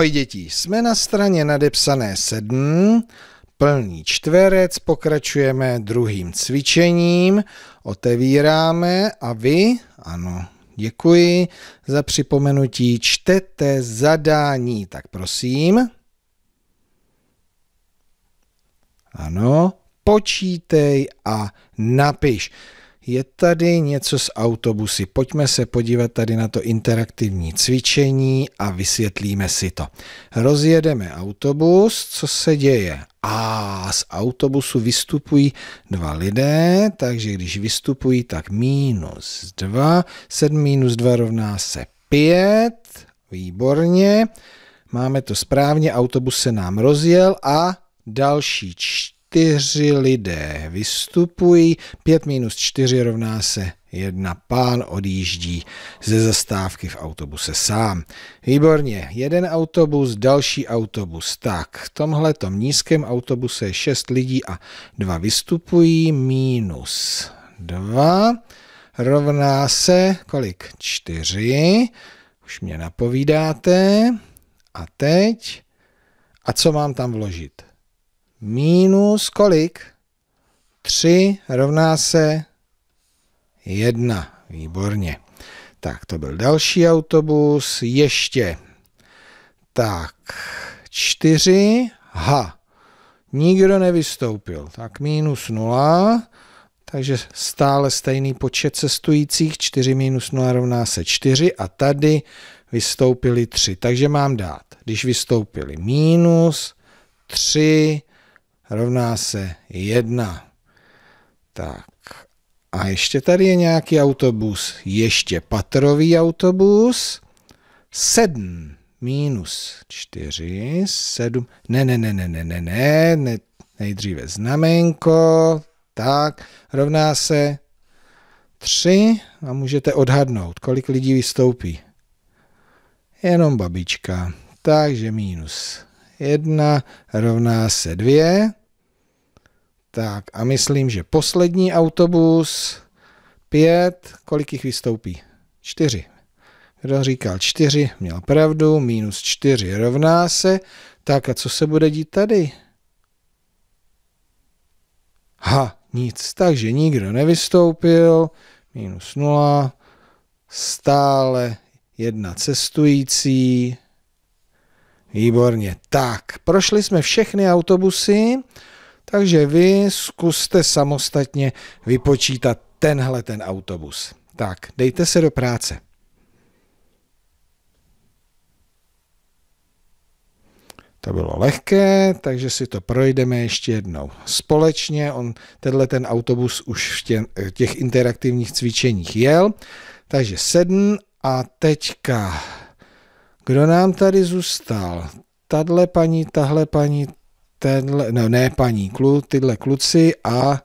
Ahoj děti, jsme na straně nadepsané 7, plný čtverec, pokračujeme druhým cvičením, otevíráme a vy, ano, děkuji za připomenutí, čtete zadání, tak prosím. Ano, počítej a napiš je tady něco s autobusy. Pojďme se podívat tady na to interaktivní cvičení a vysvětlíme si to. Rozjedeme autobus, co se děje? A z autobusu vystupují dva lidé, takže když vystupují, tak minus 2, 7 minus 2 rovná se 5, výborně, máme to správně, autobus se nám rozjel a další čtyři čtyři lidé vystupují, pět minus čtyři rovná se jedna. Pán odjíždí ze zastávky v autobuse sám. Výborně, jeden autobus, další autobus. Tak, v tomhletom nízkém autobuse je šest lidí a dva vystupují, minus dva rovná se, kolik? čtyři. Už mě napovídáte. A teď? A co mám tam vložit? minus kolik? 3 rovná se 1. Výborně. Tak, to byl další autobus. Ještě. Tak, 4. Ha. Nikdo nevystoupil. Tak minus 0. Takže stále stejný počet cestujících. 4 minus 0 rovná se 4. A tady vystoupili 3. Takže mám dát, když vystoupili minus 3 rovná se 1. Tak a ještě tady je nějaký autobus, ještě patrový autobus, 7 minus 4, 7, ne, ne, ne, ne, ne, ne, ne, ne, nejdříve znamenko, tak, rovná se 3 a můžete odhadnout, kolik lidí vystoupí. Jenom babička. Takže minus 1 rovná se 2. Tak a myslím, že poslední autobus, pět, kolik jich vystoupí? Čtyři. Kdo říkal čtyři, měl pravdu, minus čtyři rovná se. Tak a co se bude dít tady? Ha, nic, takže nikdo nevystoupil, minus nula, stále jedna cestující. Výborně, tak, prošli jsme všechny autobusy, takže vy zkuste samostatně vypočítat tenhle ten autobus. Tak, dejte se do práce. To bylo lehké, takže si to projdeme ještě jednou. Společně on, tenhle ten autobus už v tě, těch interaktivních cvičeních jel, takže sedm a teďka, kdo nám tady zůstal? Tadle paní, tahle paní, tenhle, no ne paní, klu, tyhle kluci a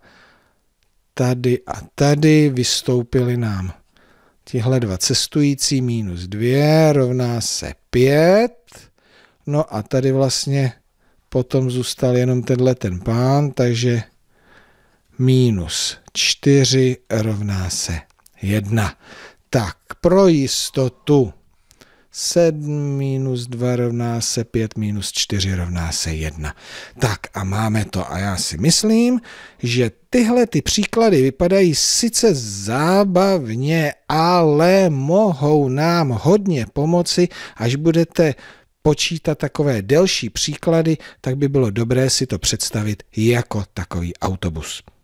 tady a tady vystoupili nám tihle dva cestující minus dvě rovná se pět. No a tady vlastně potom zůstal jenom tenhle ten pán, takže minus čtyři rovná se jedna. Tak pro jistotu 7 minus 2 rovná se 5 minus 4 rovná se 1. Tak a máme to a já si myslím, že tyhle ty příklady vypadají sice zábavně, ale mohou nám hodně pomoci, až budete počítat takové delší příklady, tak by bylo dobré si to představit jako takový autobus.